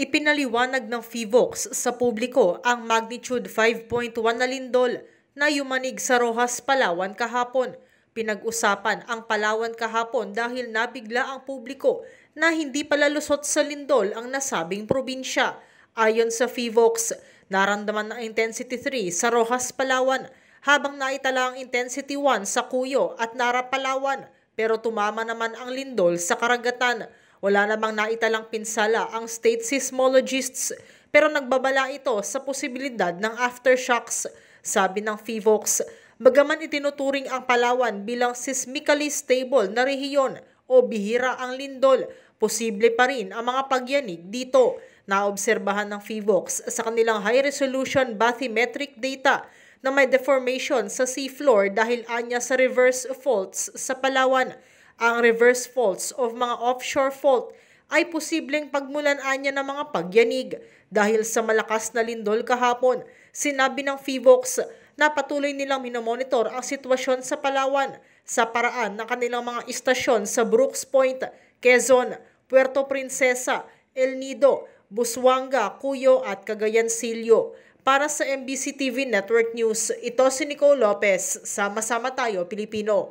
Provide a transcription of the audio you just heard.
Ipinaliwanag ng FIVOX sa publiko ang magnitude 5.1 na lindol na yumanig sa Rojas, Palawan kahapon. Pinag-usapan ang Palawan kahapon dahil nabigla ang publiko na hindi palalusot sa lindol ang nasabing probinsya. Ayon sa FIVOX, naramdaman na intensity 3 sa Rojas, Palawan habang naitala ang intensity 1 sa Cuyo at Nara, Palawan pero tumama naman ang lindol sa karagatan. Wala namang naitalang pinsala ang state seismologists pero nagbabala ito sa posibilidad ng aftershocks, sabi ng FIVOX. Bagaman itinuturing ang Palawan bilang seismically stable na rehiyon o bihira ang lindol, posible pa rin ang mga pagyanig dito. Naobserbahan ng FIVOX sa kanilang high-resolution bathymetric data na may deformation sa seafloor dahil anya sa reverse faults sa Palawan. Ang reverse faults of mga offshore fault ay posibleng pagmulan-anya ng mga pagyanig dahil sa malakas na lindol kahapon. Sinabi ng FIVOX na patuloy nilang minomonitor ang sitwasyon sa Palawan sa paraan ng kanilang mga istasyon sa Brooks Point, Quezon, Puerto Princesa, El Nido, Buswanga, Cuyo at Cagayan Silio. Para sa MBC TV Network News, ito si Nicole Lopez. Sama-sama tayo, Pilipino.